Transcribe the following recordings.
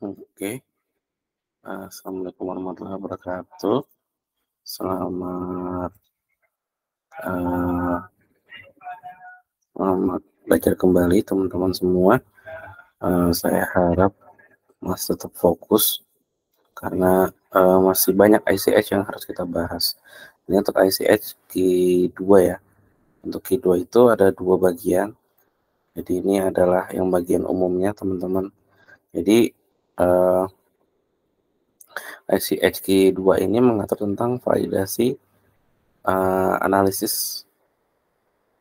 Oke. Okay. Eh, Assalamualaikum warahmatullahi wabarakatuh. Selamat uh, selamat belajar kembali teman-teman semua. Uh, saya harap masih tetap fokus karena uh, masih banyak ICH yang harus kita bahas. Ini untuk ICH Q2 ya. Untuk Q2 itu ada dua bagian. Jadi ini adalah yang bagian umumnya teman-teman. Jadi uh, si 2 ini mengatur tentang validasi uh, analisis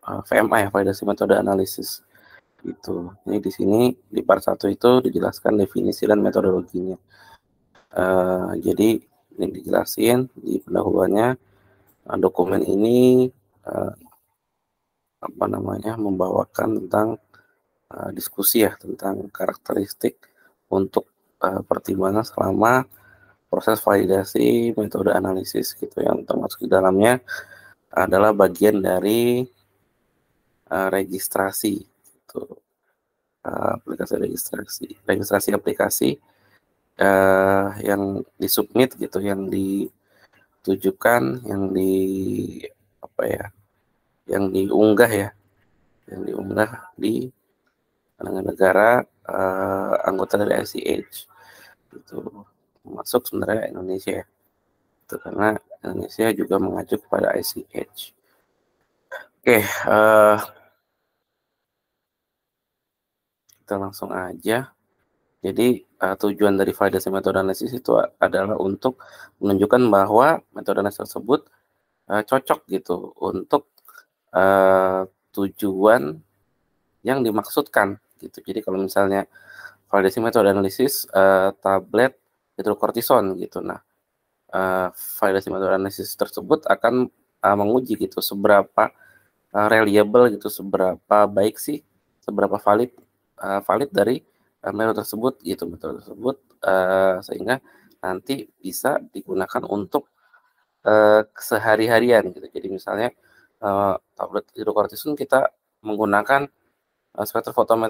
uh, VMI, validasi metode analisis gitu. Ini di sini di part 1 itu dijelaskan definisi dan metodologinya. Uh, jadi ini dijelasin di pendahuluannya uh, dokumen ini uh, apa namanya membawakan tentang uh, diskusi ya tentang karakteristik untuk uh, pertimbangan selama proses validasi metode analisis gitu yang termasuk di dalamnya adalah bagian dari uh, registrasi gitu. Uh, aplikasi registrasi registrasi aplikasi uh, yang disubmit gitu yang ditujukan yang di apa ya yang diunggah ya yang diunggah di negara uh, anggota dari ICH itu masuk sebenarnya Indonesia ya. itu karena Indonesia juga mengacu kepada ICH oke uh, kita langsung aja jadi uh, tujuan dari validasi metode analisis itu adalah untuk menunjukkan bahwa metode analisis tersebut uh, cocok gitu untuk uh, tujuan yang dimaksudkan gitu. Jadi kalau misalnya validasi metode analisis uh, tablet hidrokortison gitu. Nah, uh, validasi metode analisis tersebut akan uh, menguji gitu seberapa uh, reliable gitu, seberapa baik sih, seberapa valid uh, valid dari uh, metode tersebut gitu, metode tersebut uh, sehingga nanti bisa digunakan untuk uh, sehari-harian gitu. Jadi misalnya uh, tablet hidrokortison kita menggunakan uh,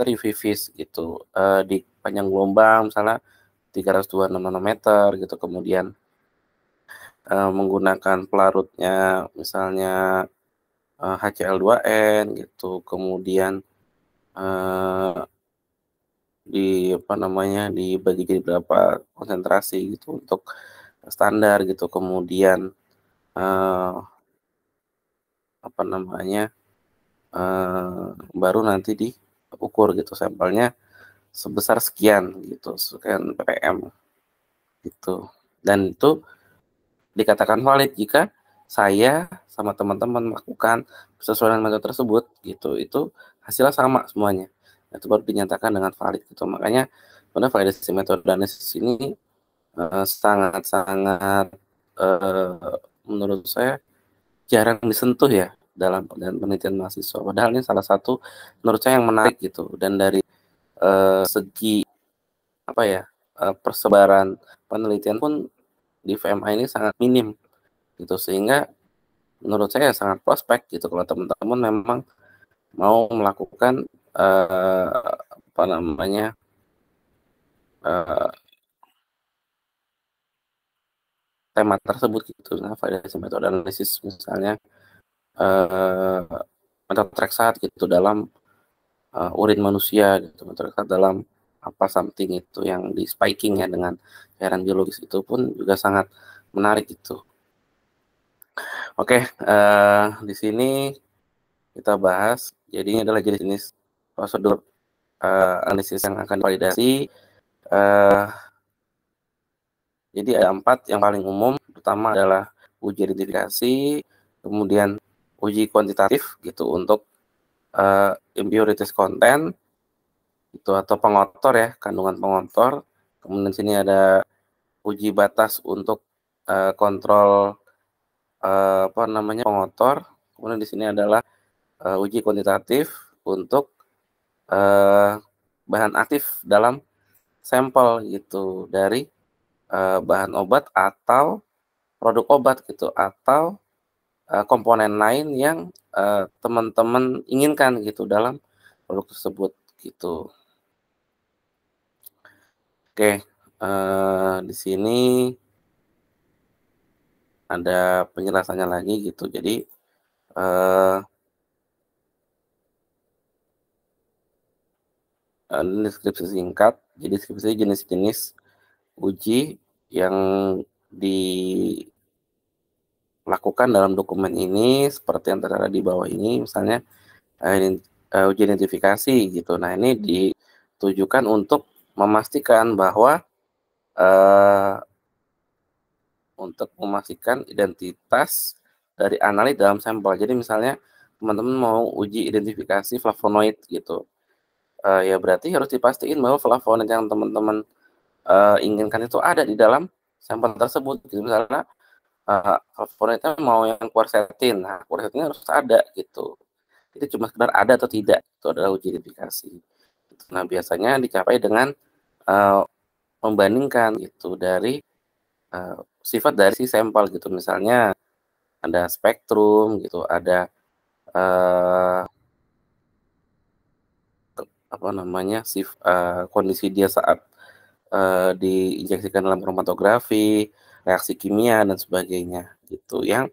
eh, UV-Vis gitu uh, di panjang gelombang misalnya 302 nanometer gitu kemudian uh, menggunakan pelarutnya misalnya uh, HCl2n gitu kemudian uh, di apa namanya dibagi jadi berapa konsentrasi gitu untuk standar gitu kemudian uh, apa namanya Eh, baru nanti diukur gitu sampelnya sebesar sekian gitu sekian ppm gitu dan itu dikatakan valid jika saya sama teman-teman melakukan sesuai dengan metode tersebut gitu itu hasilnya sama semuanya itu baru dinyatakan dengan valid gitu makanya pada validasi metode analisis ini eh, sangat-sangat uh, uh, menurut saya jarang disentuh ya dalam penelitian mahasiswa. Padahal ini salah satu menurut saya yang menarik gitu dan dari uh, segi apa ya uh, persebaran penelitian pun di VMA ini sangat minim gitu sehingga menurut saya sangat prospek gitu kalau teman-teman memang mau melakukan uh, apa namanya uh, tema tersebut gitu nah validasi metode analisis misalnya Eh, track saat gitu dalam uh, urin manusia gitu track dalam apa something itu yang di spiking ya dengan cairan biologis itu pun juga sangat menarik itu. Oke, okay, uh, eh, di sini kita bahas jadinya adalah jenis-jenis prosedur uh, analisis yang akan validasi. Uh, jadi ada empat yang paling umum, pertama adalah uji identifikasi, kemudian uji kuantitatif gitu untuk uh, impurities content itu atau pengotor ya kandungan pengotor kemudian sini ada uji batas untuk uh, kontrol uh, apa namanya pengotor kemudian di sini adalah uh, uji kuantitatif untuk uh, bahan aktif dalam sampel gitu dari uh, bahan obat atau produk obat gitu atau Eh, komponen lain yang eh, teman-teman uh, inginkan gitu dalam produk tersebut gitu. Oke, uh, di sini ada penjelasannya lagi gitu. Jadi uh, deskripsi singkat. Jadi deskripsi jenis-jenis uji yang di lakukan dalam dokumen ini seperti yang terdapat di bawah ini misalnya uh, uji identifikasi gitu. Nah, ini hmm. ditujukan untuk memastikan bahwa uh, untuk memastikan identitas dari analit dalam sampel. Jadi misalnya teman-teman mau uji identifikasi flavonoid gitu. Uh, ya berarti harus dipastikan bahwa flavonoid yang teman-teman uh, inginkan itu ada di dalam sampel tersebut. Gitu. Misalnya uh, mau yang kuarsetin Nah, kuarsetinnya harus ada gitu. Itu cuma sekedar ada atau tidak. Itu adalah uji identifikasi. Nah, biasanya dicapai dengan uh, membandingkan itu dari uh, sifat dari si sampel gitu. Misalnya ada spektrum gitu, ada uh, apa namanya sif, uh, kondisi dia saat uh, diinjeksikan dalam kromatografi, reaksi kimia dan sebagainya gitu yang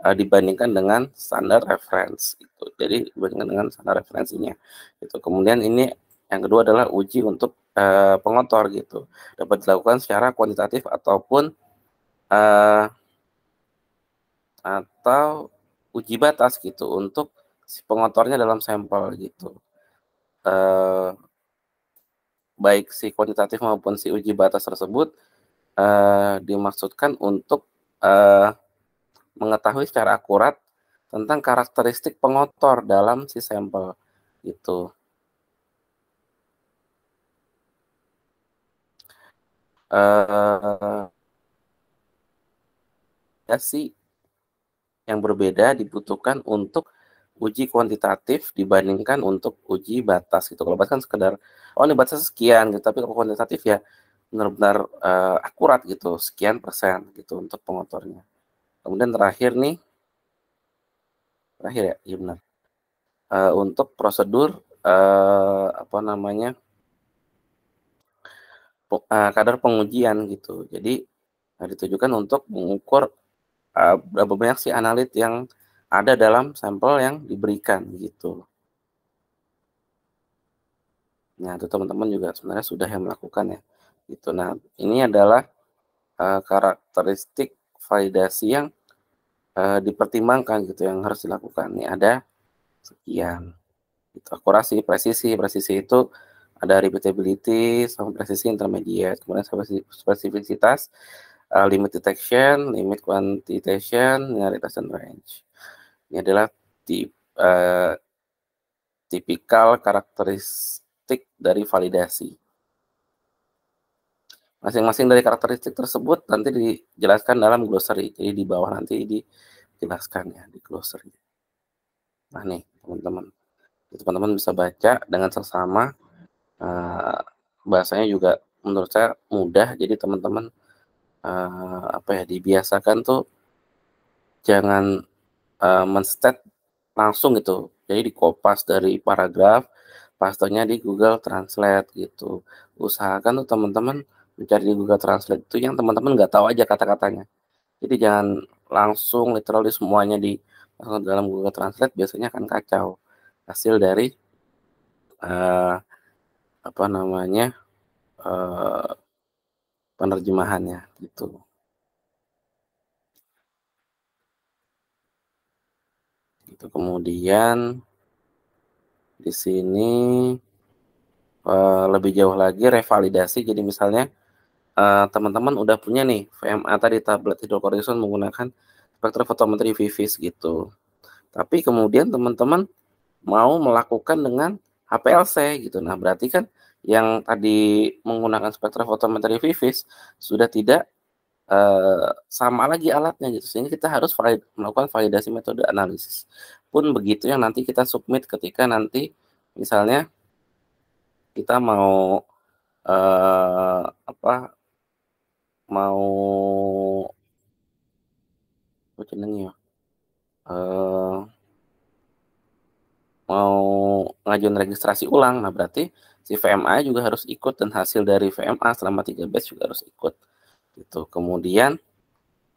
uh, dibandingkan dengan standar reference itu jadi dibandingkan dengan standar referensinya itu kemudian ini yang kedua adalah uji untuk uh, pengotor gitu dapat dilakukan secara kuantitatif ataupun uh, atau uji batas gitu untuk si pengotornya dalam sampel gitu uh, baik si kuantitatif maupun si uji batas tersebut uh, dimaksudkan untuk uh, mengetahui secara akurat tentang karakteristik pengotor dalam si sampel itu. Uh, sih, yang berbeda dibutuhkan untuk uji kuantitatif dibandingkan untuk uji batas gitu. Kalau batas kan sekedar oh ini batas sekian gitu, tapi kalau kuantitatif ya benar-benar uh, akurat gitu sekian persen gitu untuk pengotornya kemudian terakhir nih terakhir ya, ya benar uh, untuk prosedur uh, apa namanya uh, kadar pengujian gitu jadi uh, ditujukan untuk mengukur uh, berapa banyak sih analit yang ada dalam sampel yang diberikan gitu. Nah, itu teman-teman juga sebenarnya sudah yang melakukan ya gitu. nah, ini adalah uh, karakteristik validasi yang uh, dipertimbangkan gitu yang harus dilakukan. Ini ada sekian. Itu akurasi, presisi, presisi itu ada repeatability, sama presisi intermediate, kemudian spesifisitas, uh, eh, limit detection, limit quantitation, linearitas and range. Ini adalah tip, uh, tipikal karakteristik dari validasi. Masing-masing dari karakteristik tersebut nanti dijelaskan dalam glossary. Jadi di bawah nanti dijelaskan ya di glossary. Nah nih teman-teman, teman-teman bisa baca dengan sesama. Uh, eh, bahasanya juga menurut saya mudah. Jadi teman-teman uh, apa ya dibiasakan tuh jangan uh, eh, menstat langsung gitu. Jadi dikopas dari paragraf, pastinya di Google Translate gitu. Usahakan tuh teman-teman mencari di Google Translate itu yang teman-teman nggak tahu aja kata-katanya. Jadi jangan langsung literally semuanya di dalam Google Translate biasanya akan kacau hasil dari uh, apa namanya uh, penerjemahannya gitu. itu kemudian di sini uh, lebih jauh lagi revalidasi jadi misalnya Eh, teman-teman uh, udah punya nih VMA eh, tadi tablet hidrokorison menggunakan spektrofotometri vivis gitu. Tapi kemudian teman-teman mau melakukan dengan HPLC gitu. Nah, berarti kan yang tadi menggunakan spektrofotometri vivis sudah tidak uh, sama lagi alatnya gitu. Sehingga kita harus valid, melakukan validasi metode analisis. Pun begitu yang nanti kita submit ketika nanti misalnya kita mau uh, apa mau apa jenenge ya? Uh, mau ngajuin registrasi ulang. Nah, berarti si VMA juga harus ikut dan hasil dari VMA selama tiga batch juga harus ikut. Gitu. Kemudian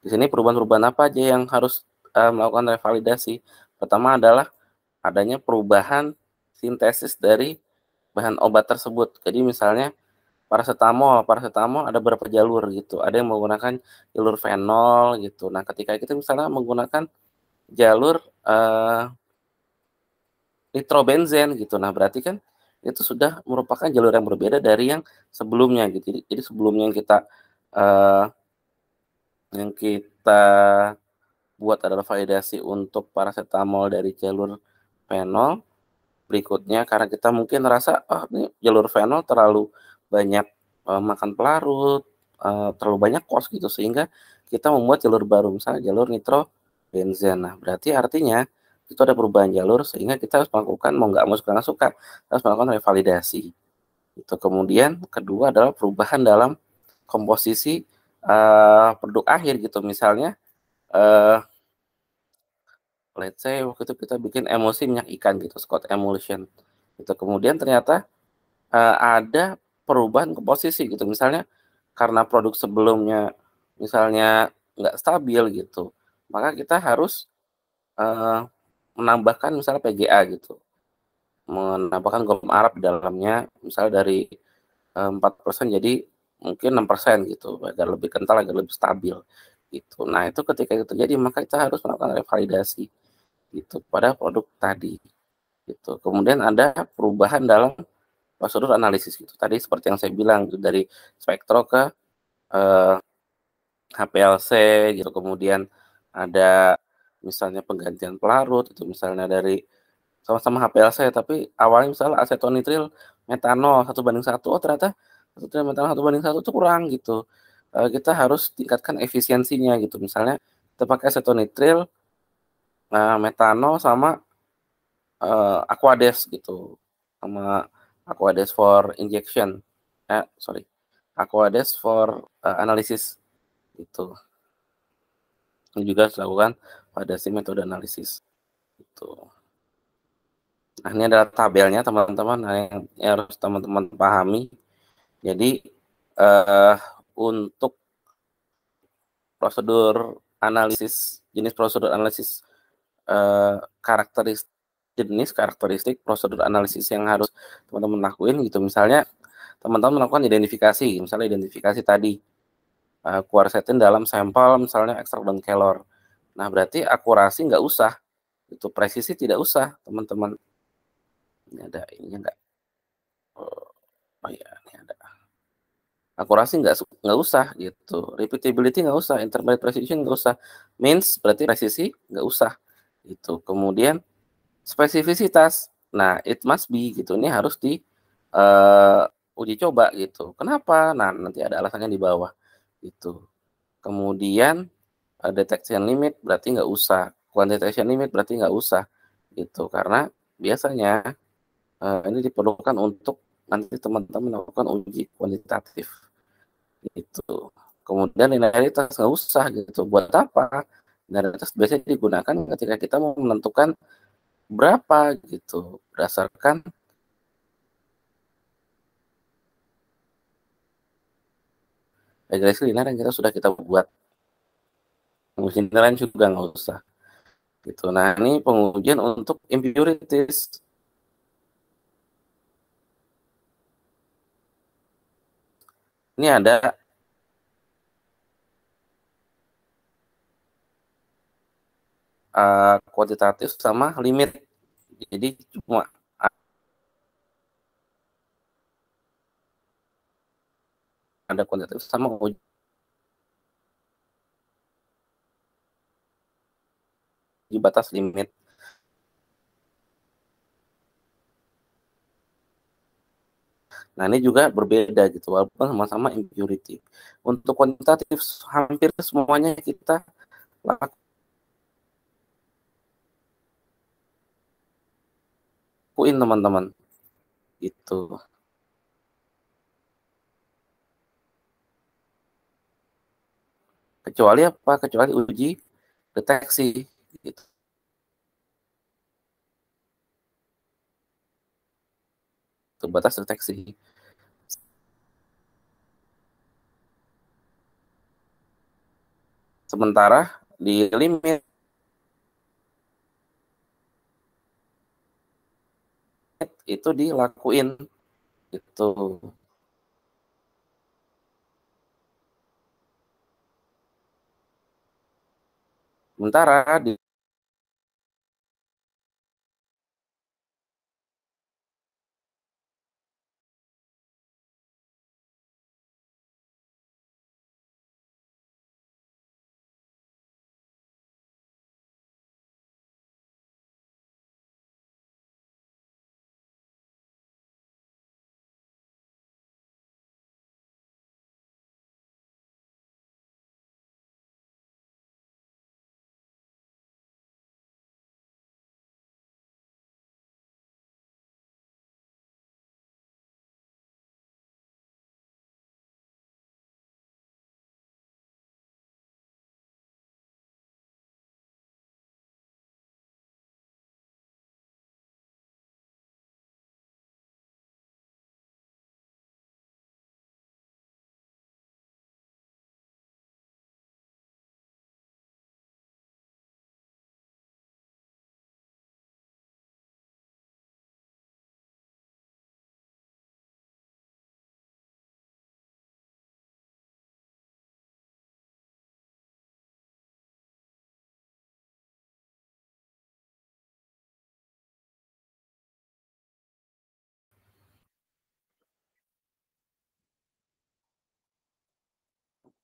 di sini perubahan-perubahan apa aja yang harus uh, melakukan revalidasi? Pertama adalah adanya perubahan sintesis dari bahan obat tersebut. Jadi misalnya paracetamol. Paracetamol ada beberapa jalur gitu. Ada yang menggunakan jalur fenol gitu. Nah, ketika kita misalnya menggunakan jalur uh, eh, nitrobenzen gitu. Nah, berarti kan itu sudah merupakan jalur yang berbeda dari yang sebelumnya gitu. Jadi, sebelumnya yang kita uh, yang kita buat adalah validasi untuk paracetamol dari jalur fenol. Berikutnya karena kita mungkin merasa oh, ah, ini jalur fenol terlalu banyak uh, makan pelarut, uh, terlalu banyak kos gitu sehingga kita membuat jalur baru misalnya jalur nitro benzen. Nah, berarti artinya itu ada perubahan jalur sehingga kita harus melakukan mau nggak mau suka nggak suka harus melakukan revalidasi. Itu kemudian kedua adalah perubahan dalam komposisi uh, produk akhir gitu misalnya uh, let's say waktu itu kita bikin emosi minyak ikan gitu Scott emulsion. Itu kemudian ternyata uh, ada perubahan ke posisi gitu misalnya karena produk sebelumnya misalnya nggak stabil gitu maka kita harus uh, menambahkan misalnya PGA gitu menambahkan golongan Arab di dalamnya misalnya dari eh, empat persen jadi mungkin enam persen gitu agar lebih kental agar lebih stabil gitu nah itu ketika itu terjadi maka kita harus melakukan revalidasi gitu pada produk tadi gitu kemudian ada perubahan dalam prosedur analisis itu tadi seperti yang saya bilang gitu, dari spektro ke eh, HPLC gitu kemudian ada misalnya penggantian pelarut itu misalnya dari sama-sama HPLC tapi awalnya misalnya asetonitril metanol satu banding satu oh ternyata satu metanol satu banding satu itu kurang gitu eh, kita harus tingkatkan efisiensinya gitu misalnya kita pakai asetonitril eh, metanol sama eh, aquades gitu sama Aquades for injection. Eh, sorry. Aquades for uh, eh, analisis. Itu. Ini juga harus dilakukan pada si metode analisis. Itu. Nah, ini adalah tabelnya teman-teman nah, yang, yang harus teman-teman pahami. Jadi uh, untuk prosedur analisis jenis prosedur analisis uh, karakteristik jenis karakteristik prosedur analisis yang harus teman-teman lakuin gitu. Misalnya teman-teman melakukan identifikasi, misalnya identifikasi tadi uh, dalam sampel misalnya ekstrak daun kelor. Nah, berarti akurasi nggak usah. Itu presisi tidak usah, teman-teman. Ini ada ini enggak? Oh, oh ya, ini ada. Akurasi nggak nggak usah gitu. Repeatability nggak usah, intermediate precision nggak usah. Means berarti presisi nggak usah. Itu. Kemudian spesifisitas. Nah, it must be gitu. Ini harus di uh, uji coba gitu. Kenapa? Nah, nanti ada alasannya di bawah itu. Kemudian uh, detection limit berarti nggak usah. Quantitation limit berarti nggak usah gitu. Karena biasanya uh, ini diperlukan untuk nanti teman-teman melakukan uji kuantitatif itu kemudian linearitas nggak usah gitu buat apa linearitas biasanya digunakan ketika kita mau menentukan berapa gitu berdasarkan regresi linear yang kita sudah kita buat pengujian lain juga nggak usah gitu nah ini pengujian untuk impurities ini ada uh, sama limit. Jadi cuma ada kuantitatif sama di batas limit. Nah, ini juga berbeda gitu, walaupun sama-sama impurity. Untuk kuantitatif hampir semuanya kita lakukan lakuin teman-teman itu kecuali apa kecuali uji deteksi gitu itu batas deteksi sementara di limit itu dilakuin itu sementara di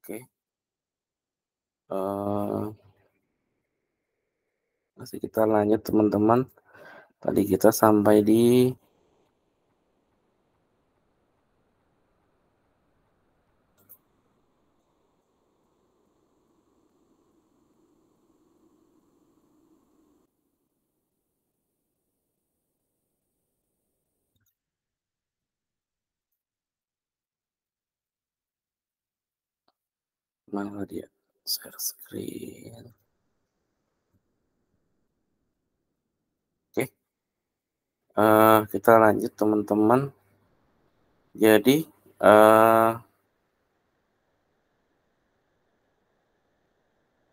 Oke. Okay. Uh, eh, masih kita lanjut teman-teman. Tadi kita sampai di Mana dia? Share screen. Oke. Okay. Uh, eh, kita lanjut teman-teman. Jadi uh,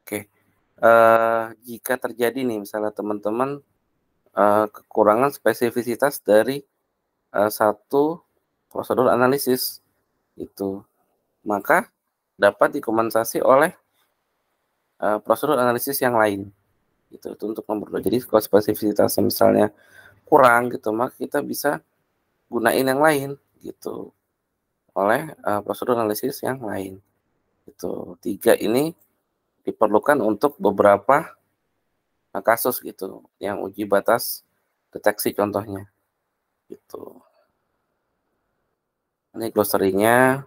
uh, jika terjadi nih misalnya teman-teman uh, kekurangan spesifisitas dari uh, satu prosedur analisis itu maka dapat dikompensasi oleh uh, prosedur analisis yang lain. Gitu, itu untuk nomor dua. Jadi kalau spesifitasnya misalnya kurang gitu, maka kita bisa gunain yang lain gitu oleh uh, prosedur analisis yang lain. itu Tiga ini diperlukan untuk beberapa uh, kasus gitu, yang uji batas deteksi contohnya. Gitu. Ini glossary-nya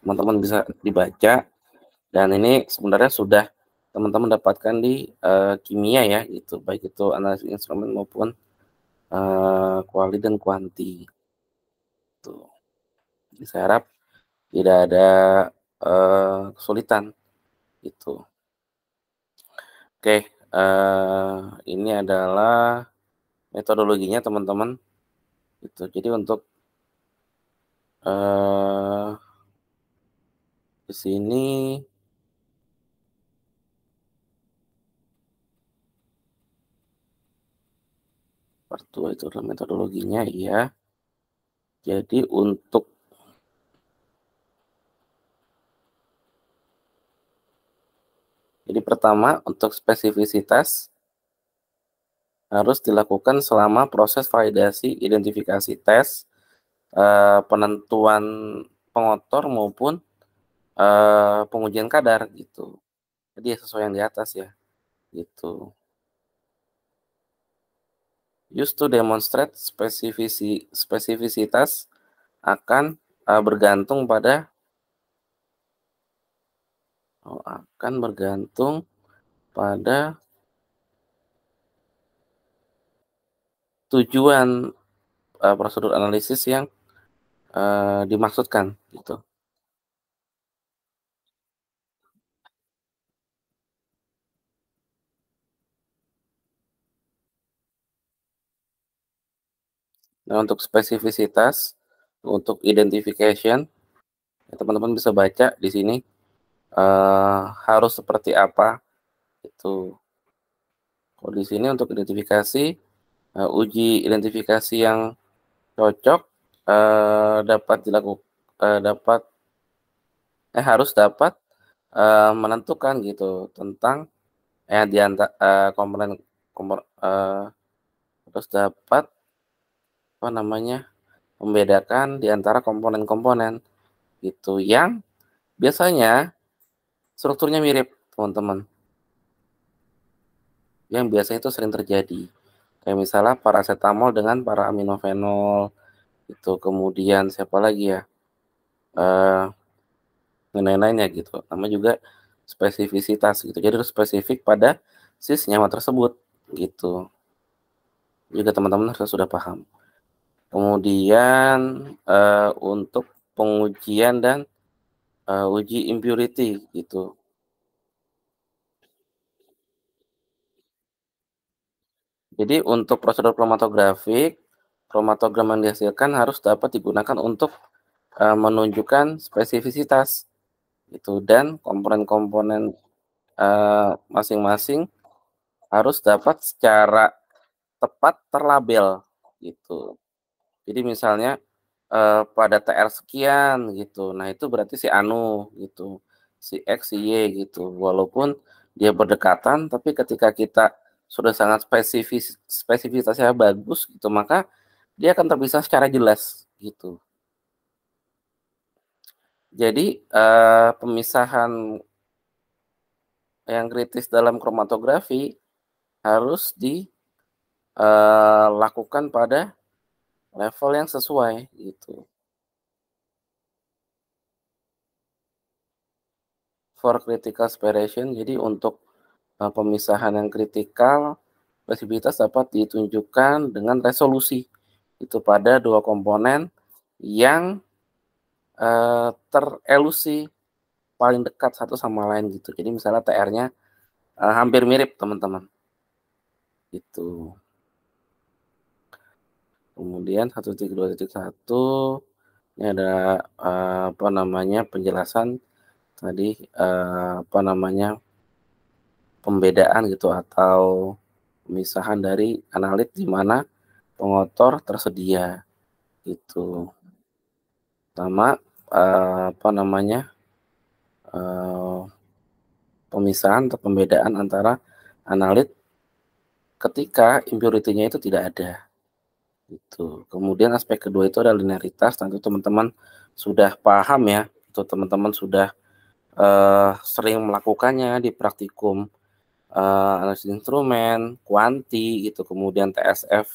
teman-teman bisa dibaca dan ini sebenarnya sudah teman-teman dapatkan di uh, kimia ya itu baik itu analisis instrumen maupun uh, kuali dan kuanti tuh gitu. saya harap tidak ada uh, kesulitan itu oke uh, ini adalah metodologinya teman-teman itu jadi untuk uh, ke sini part itu adalah metodologinya ya jadi untuk Jadi pertama untuk spesifisitas harus dilakukan selama proses validasi, identifikasi tes, eh, penentuan pengotor maupun uh, pengujian kadar gitu. Jadi ya sesuai yang di atas ya. Gitu. Used to demonstrate spesifisi spesifisitas akan uh, bergantung pada oh, akan bergantung pada tujuan uh, prosedur analisis yang uh, dimaksudkan gitu. Nah, untuk spesifisitas, untuk identification, ya, teman-teman ya bisa baca di sini uh, harus seperti apa itu. Kalau di sini untuk identifikasi, uh, uji identifikasi yang cocok uh, dapat dilakukan uh, dapat eh harus dapat uh, menentukan gitu tentang eh diantara uh, komponen komponen uh, harus dapat apa namanya membedakan di antara komponen-komponen itu yang biasanya strukturnya mirip teman-teman yang biasa itu sering terjadi kayak misalnya paracetamol dengan para aminofenol itu kemudian siapa lagi ya eh uh, lain gitu sama juga spesifisitas gitu jadi spesifik pada sis nyawa tersebut gitu juga teman-teman harus sudah paham Kemudian uh, untuk pengujian dan uh, uji impurity gitu. Jadi untuk prosedur kromatografik, kromatogram yang dihasilkan harus dapat digunakan untuk uh, menunjukkan spesifisitas itu dan komponen-komponen masing-masing harus dapat secara tepat terlabel gitu. Jadi misalnya eh, pada TR sekian gitu. Nah, itu berarti si anu gitu. Si X, si Y gitu. Walaupun dia berdekatan tapi ketika kita sudah sangat spesifis spesifitasnya bagus gitu, maka dia akan terpisah secara jelas gitu. Jadi eh, pemisahan yang kritis dalam kromatografi harus dilakukan eh, pada level yang sesuai gitu. For critical separation, jadi untuk eh, pemisahan yang kritikal, fleksibilitas dapat ditunjukkan dengan resolusi itu pada dua komponen yang uh, terelusi paling dekat satu sama lain gitu. Jadi misalnya TR-nya uh, eh, hampir mirip teman-teman. Gitu. Kemudian 1.2.1 ini ada eh, apa namanya penjelasan tadi eh, apa namanya pembedaan gitu atau pemisahan dari analit di mana pengotor tersedia itu sama eh, apa namanya pemisahan atau pembedaan antara analit ketika impurity-nya itu tidak ada itu. Kemudian aspek kedua itu ada linearitas. Tentu teman-teman sudah paham ya. Itu teman-teman sudah uh, sering melakukannya di praktikum uh, eh, analisis instrumen, kuanti itu kemudian TSF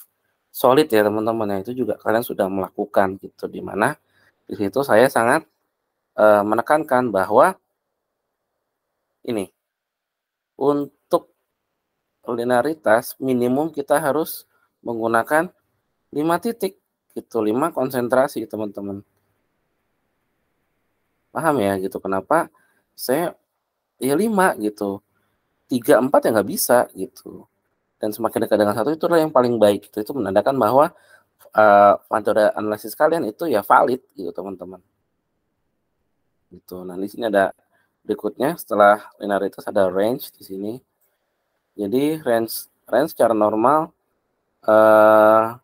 solid ya teman-teman ya itu juga kalian sudah melakukan gitu di mana di situ saya sangat uh, menekankan bahwa ini untuk linearitas minimum kita harus menggunakan 5 titik gitu 5 konsentrasi teman-teman paham ya gitu kenapa saya ya 5 gitu 3 4 ya nggak bisa gitu dan semakin dekat dengan satu itu adalah yang paling baik gitu. itu menandakan bahwa uh, analisis kalian itu ya valid gitu teman-teman gitu nah di sini ada berikutnya setelah linearitas ada range di sini jadi range range secara normal uh,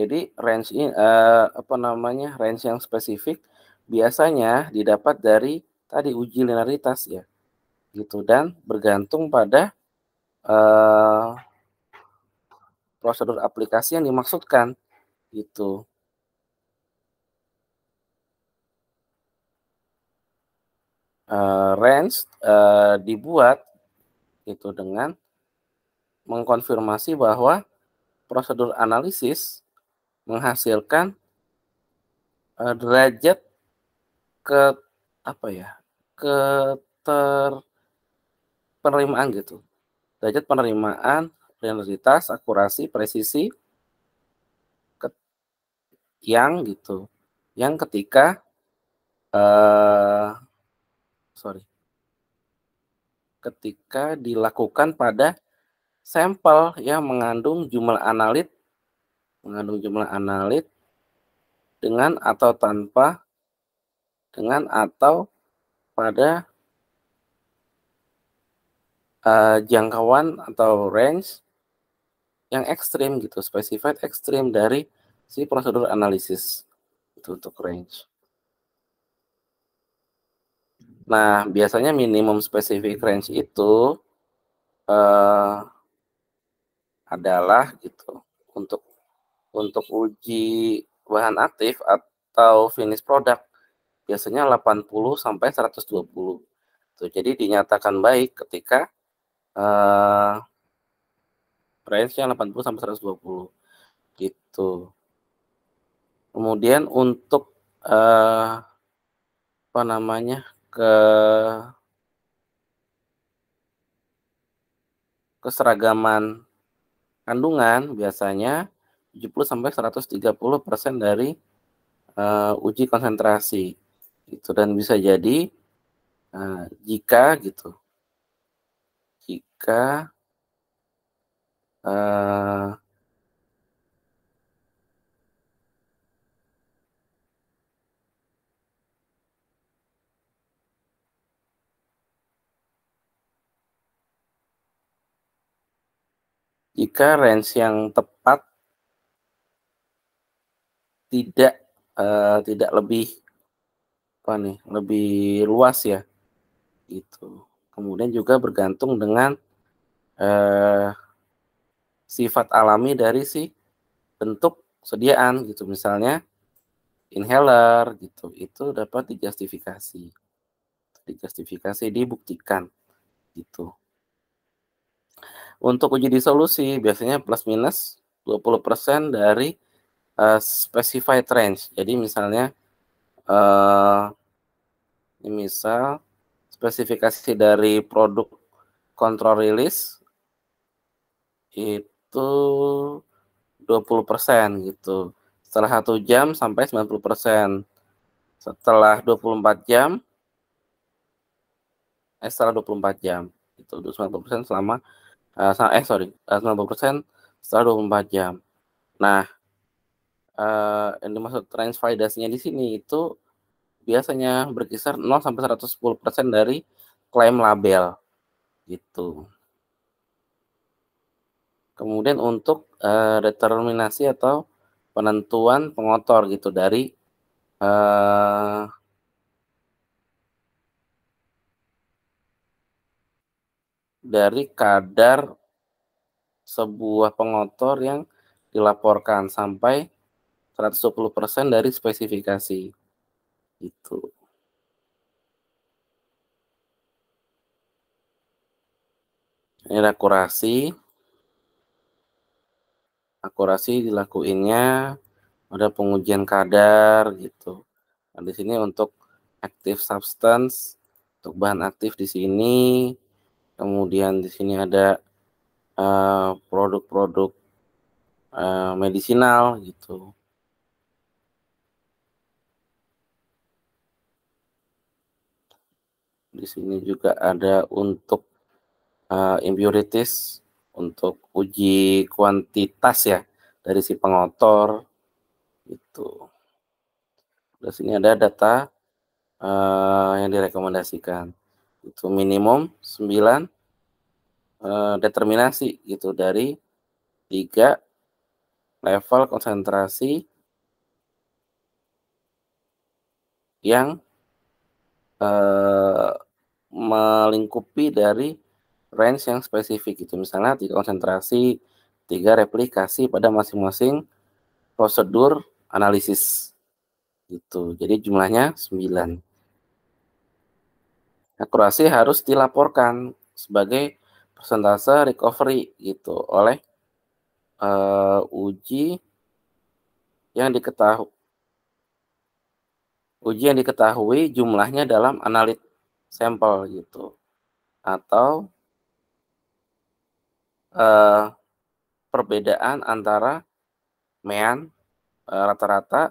Jadi range in, uh, eh, apa namanya range yang spesifik biasanya didapat dari tadi uji linearitas ya, gitu dan bergantung pada uh, prosedur aplikasi yang dimaksudkan, gitu. Uh, range uh, dibuat itu dengan mengkonfirmasi bahwa prosedur analisis menghasilkan uh, derajat ke apa ya ter penerimaan gitu derajat penerimaan realitas akurasi presisi yang gitu yang ketika uh, sorry ketika dilakukan pada sampel yang mengandung jumlah analit mengandung jumlah analit dengan atau tanpa dengan atau pada uh, jangkauan atau range yang ekstrim gitu, specified ekstrim dari si prosedur analisis itu untuk range. Nah, biasanya minimum specific range itu uh, adalah gitu untuk untuk uji bahan aktif atau finish product biasanya 80 sampai 120. Tuh, jadi dinyatakan baik ketika uh, range-nya 80 sampai 120. Gitu. Kemudian untuk uh, apa namanya? ke keseragaman kandungan biasanya 70 sampai 130 persen dari uh, uji konsentrasi itu dan bisa jadi uh, jika gitu jika uh, jika range yang tepat tidak uh, tidak lebih apa nih lebih luas ya itu kemudian juga bergantung dengan uh, sifat alami dari si bentuk sediaan gitu misalnya inhaler gitu itu dapat dijustifikasi dijustifikasi dibuktikan gitu untuk uji disolusi biasanya plus minus 20% dari uh, specified range. Jadi misalnya uh, ini misal spesifikasi dari produk kontrol rilis itu 20% gitu. Setelah satu jam sampai 90%. Setelah 24 jam eh setelah 24 jam itu 90% selama eh, eh sorry 90% setelah 24 jam. Nah, uh, yang dimaksud range validasinya di sini itu biasanya berkisar 0 sampai 110% dari klaim label gitu. Kemudian untuk uh, determinasi atau penentuan pengotor gitu dari uh, dari kadar sebuah pengotor yang dilaporkan sampai 110% dari spesifikasi. Itu. Ini akurasi. Akurasi dilakuinnya ada pengujian kadar gitu. Nah, di sini untuk active substance, untuk bahan aktif di sini. Kemudian di sini ada eh, produk-produk uh, uh, medisinal gitu. Di sini juga ada untuk uh, impurities, untuk uji kuantitas ya dari si pengotor itu. Di sini ada data uh, yang direkomendasikan itu minimum 9 uh, eh, determinasi gitu dari tiga level konsentrasi yang uh, melingkupi dari range yang spesifik itu misalnya tiga konsentrasi tiga replikasi pada masing-masing prosedur analisis itu jadi jumlahnya 9 akurasi harus dilaporkan sebagai persentase recovery gitu oleh uh, uji yang diketahui uji yang diketahui jumlahnya dalam analit sampel gitu atau uh, perbedaan antara mean eh, rata-rata uh,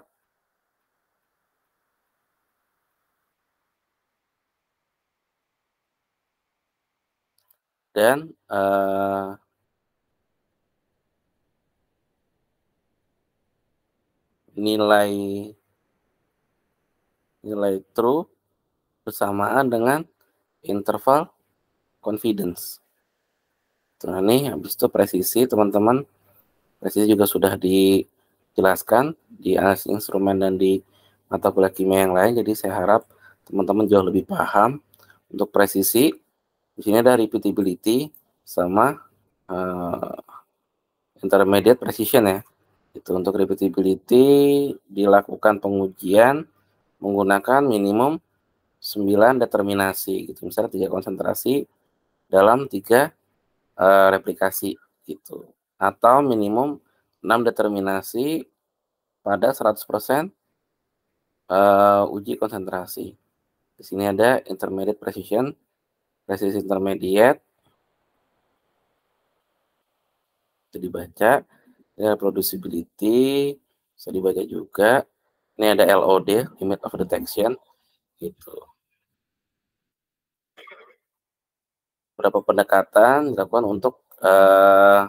dan uh, nilai nilai true bersamaan dengan interval confidence. Nah, ini habis itu presisi teman-teman. Presisi juga sudah dijelaskan di analisis instrumen dan di mata kuliah kimia yang lain. Jadi saya harap teman-teman jauh lebih paham untuk presisi. Di sini ada repeatability sama uh, intermediate precision ya. Itu untuk repeatability dilakukan pengujian menggunakan minimum 9 determinasi gitu. Misalnya tiga konsentrasi dalam tiga uh, replikasi gitu. Atau minimum 6 determinasi pada 100% uh, eh, uji konsentrasi. Di sini ada intermediate precision, precision intermediate. bisa dibaca. Ini ada producibility, bisa dibaca juga. Ini ada LOD, limit of detection Gitu. Berapa pendekatan dilakukan untuk uh,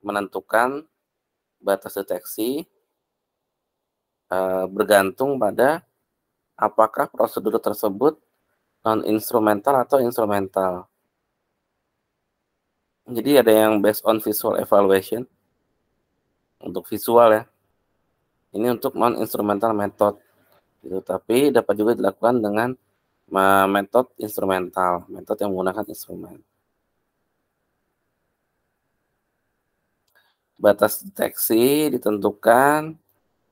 menentukan batas deteksi uh, bergantung pada apakah prosedur tersebut non-instrumental atau instrumental. Jadi ada yang based on visual evaluation untuk visual ya. Ini untuk non-instrumental method gitu tapi dapat juga dilakukan dengan metode instrumental metode yang menggunakan instrumen batas deteksi ditentukan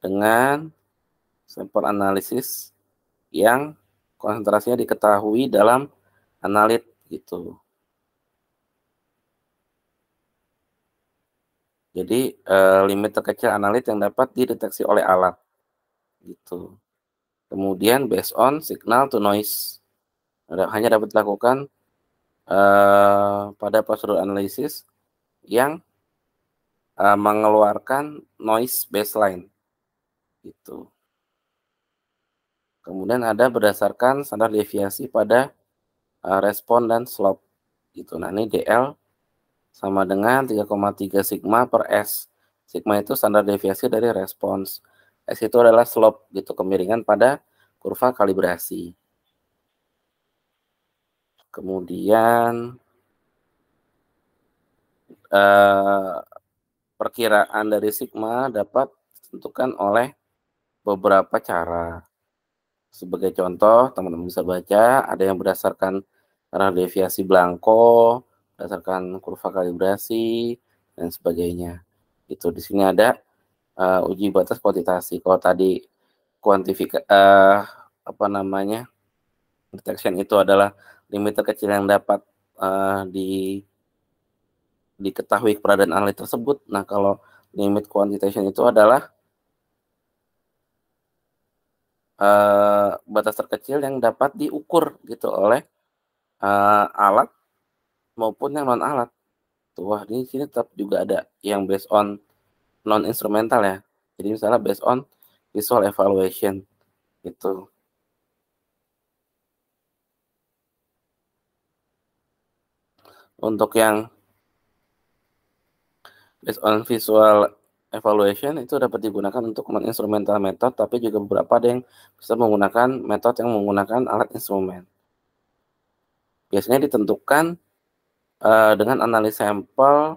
dengan sampel analisis yang konsentrasinya diketahui dalam analit gitu. Jadi eh, limit terkecil analit yang dapat dideteksi oleh alat gitu. Kemudian based on signal to noise hanya dapat dilakukan uh, pada prosedur analisis yang uh, mengeluarkan noise baseline. Itu. Kemudian ada berdasarkan standar deviasi pada uh, respon dan slope. Itu. Nah, ini DL sama dengan 3,3 sigma per S. Sigma itu standar deviasi dari respons. S itu adalah slope gitu kemiringan pada kurva kalibrasi. Kemudian eh, perkiraan dari sigma dapat ditentukan oleh beberapa cara. Sebagai contoh, teman-teman bisa baca ada yang berdasarkan arah deviasi blanko, berdasarkan kurva kalibrasi dan sebagainya. Itu di sini ada uh, uji batas kuantitasi. Kalau tadi kuantifikasi uh, eh, apa namanya detection itu adalah limit terkecil yang dapat uh, di diketahui keberadaan alat tersebut. Nah, kalau limit quantitation itu adalah uh, batas terkecil yang dapat diukur gitu oleh uh, alat maupun yang non alat. Tuh, wah, di sini tetap juga ada yang based on non instrumental ya jadi misalnya based on visual evaluation itu untuk yang based on visual evaluation itu dapat digunakan untuk non-instrumental method, tapi juga beberapa ada yang bisa menggunakan metode yang menggunakan alat instrumen. Biasanya ditentukan uh, dengan analisis sampel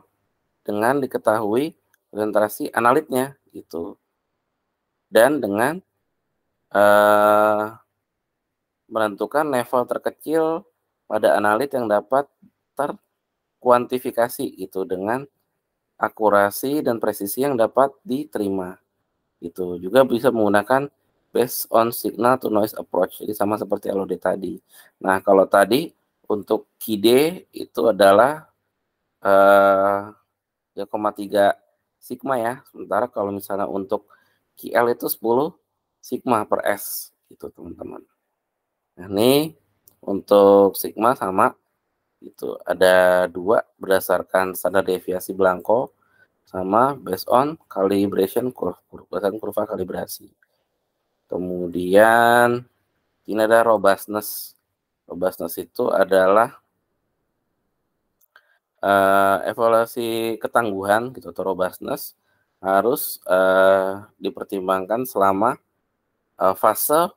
dengan diketahui konsentrasi analitnya gitu dan dengan uh, menentukan level terkecil pada analit yang dapat terkuantifikasi itu dengan akurasi dan presisi yang dapat diterima itu juga bisa menggunakan based on signal to noise approach jadi sama seperti LOD tadi nah kalau tadi untuk KIDE itu adalah uh, sigma ya. Sementara kalau misalnya untuk QL itu 10 sigma per S gitu teman-teman. Nah, ini untuk sigma sama itu ada dua berdasarkan standar deviasi Blanco sama based on calibration kurva kurva kalibrasi. Kemudian ini ada robustness. Robustness itu adalah uh, evaluasi ketangguhan gitu atau robustness harus uh, dipertimbangkan selama uh, fase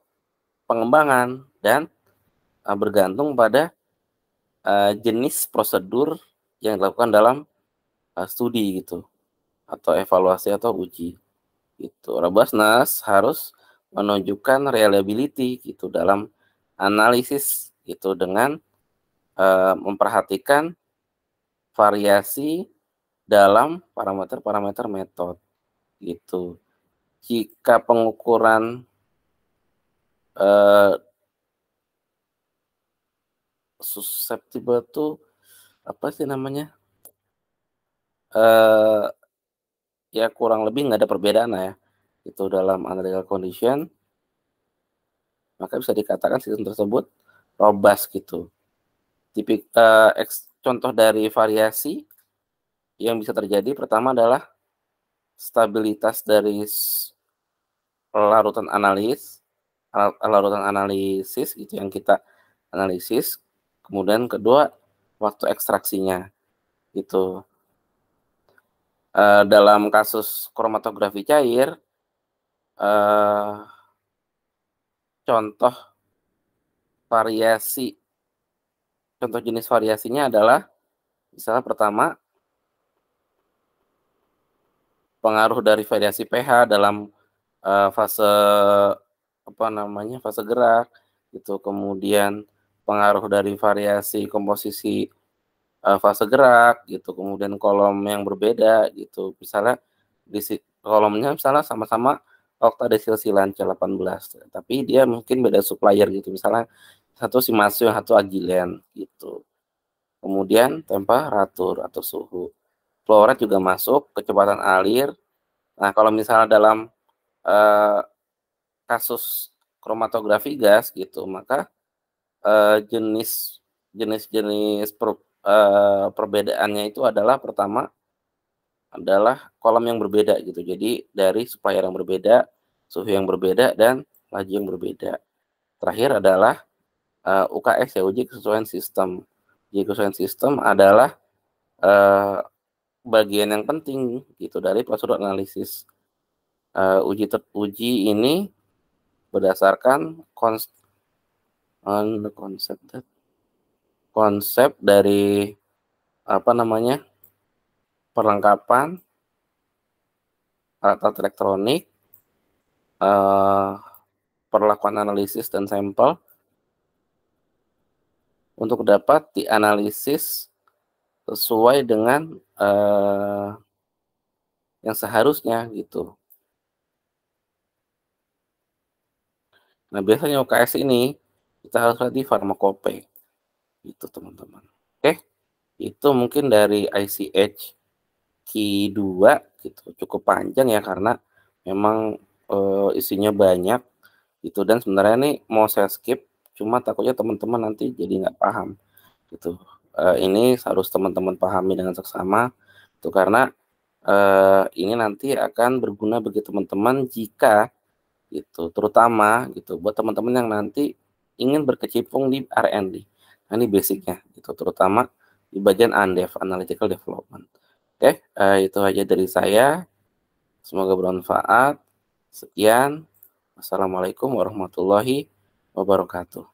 pengembangan dan uh, bergantung pada uh, jenis prosedur yang dilakukan dalam uh, studi gitu atau evaluasi atau uji itu Robustness harus menunjukkan reliability gitu dalam analisis gitu dengan uh, memperhatikan variasi dalam parameter-parameter metode gitu. Jika pengukuran eh, susceptible itu apa sih namanya? Eh, ya kurang lebih nggak ada perbedaan ya itu dalam analytical condition maka bisa dikatakan sistem tersebut robust gitu tipik eh, contoh dari variasi yang bisa terjadi pertama adalah stabilitas dari larutan analis larutan analisis itu yang kita analisis kemudian kedua waktu ekstraksinya itu uh, eh, dalam kasus kromatografi cair uh, contoh variasi Contoh jenis variasinya adalah misalnya pertama pengaruh dari variasi pH dalam uh, fase apa namanya fase gerak gitu kemudian pengaruh dari variasi komposisi uh, fase gerak gitu kemudian kolom yang berbeda gitu misalnya di kolomnya misalnya sama-sama silan C18 tapi dia mungkin beda supplier gitu misalnya satu si masu yang satu agilen gitu. Kemudian temperatur atau suhu. flora juga masuk, kecepatan alir. Nah, kalau misalnya dalam eh, kasus kromatografi gas gitu, maka eh, jenis jenis-jenis per, eh, perbedaannya itu adalah pertama adalah kolam yang berbeda gitu. Jadi dari supaya yang berbeda, suhu yang berbeda dan laju yang berbeda. Terakhir adalah uh, eh, UKS ya uji kesesuaian sistem. Uji kesesuaian sistem adalah uh, bagian yang penting gitu dari prosedur analisis. Uh, uji teruji ini berdasarkan konsep konsep dari apa namanya perlengkapan alat-alat elektronik uh, perlakuan analisis dan sampel untuk dapat dianalisis sesuai dengan uh, yang seharusnya gitu. Nah biasanya UKS ini kita harus di farmakope itu teman-teman. Oke, itu mungkin dari ICH Q2 gitu cukup panjang ya karena memang uh, isinya banyak gitu dan sebenarnya ini mau saya skip Cuma takutnya teman-teman nanti jadi nggak paham gitu. Uh, ini harus teman-teman pahami dengan seksama itu karena uh, ini nanti akan berguna bagi teman-teman jika gitu, terutama gitu buat teman-teman yang nanti ingin berkecimpung di R&D. Nah, ini basicnya gitu, terutama di bagian Undev Analytical Development. Oke, okay, uh, eh, itu aja dari saya. Semoga bermanfaat. Sekian. assalamualaikum warahmatullahi wabarakatuh wabarakatuh.